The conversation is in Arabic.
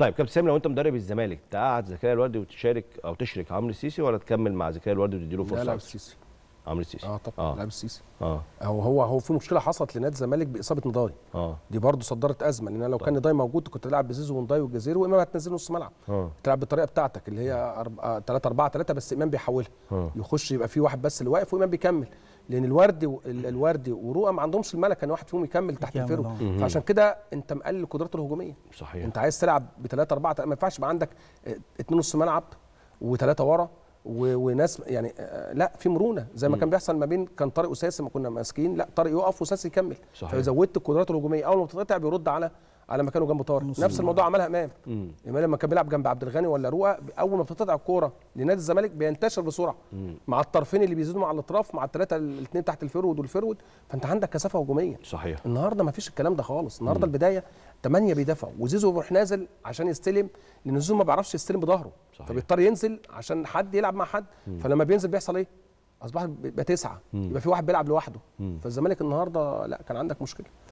طيب كابتن سامي لو انت مدرب الزمالك تقعد زكريا الوردي وتشارك او تشرك عمرو السيسي ولا تكمل مع زكريا الوردي وتديله فرصه؟ لا لا السيسي عمرو السيسي اه طبعا آه. لاعب السيسي اه هو هو هو في مشكله حصلت لنادي الزمالك باصابه نضاي اه دي برضه صدرت ازمه لان لو طيب. كان نضاي موجود كنت تلعب بزيزو ونضاي وجزيرو وامام هتنزل نص ملعب آه. تلعب بالطريقه بتاعتك اللي هي 3 4 3 بس امام بيحولها آه. يخش يبقى في واحد بس اللي واقف وامام بيكمل لان الورد الورد ورؤى ما عندهمش الملكه ان واحد فيهم يكمل تحت الفيرو فعشان كده انت مقلل قدراته الهجوميه صحيح انت عايز تلعب بثلاثه اربعه ما ينفعش يبقى عندك اثنين آه، نص ملعب وثلاثه ورا وناس يعني آه، آه، لا في مرونه زي ما كان بيحصل ما بين كان طارق وساسي ما كنا ماسكين لا طارق يقف وساسي يكمل صحيح فزودت قدراته الهجوميه اول ما بتتقطع بيرد على على مكانه جنب طارق نفس الموضوع عملها امام امام لما كان بيلعب جنب عبد الغني ولا رؤى اول ما بتتقطع الكوره لنادي الزمالك بينتشر بسرعه مم. مع الطرفين اللي بيزيدوا مع الاطراف مع الثلاثه الاثنين تحت الفرود والفرود فانت عندك كثافه هجوميه صحيح النهارده ما فيش الكلام ده خالص النهارده البدايه ثمانية بيدافعوا وزيزو بيروح نازل عشان يستلم لان زيزو ما بيعرفش يستلم بظهره فبيضطر ينزل عشان حد يلعب مع حد مم. فلما بينزل بيحصل ايه اصبح بتسعه يبقى في واحد بيلعب لوحده فالزمالك النهارده لا كان عندك مشكله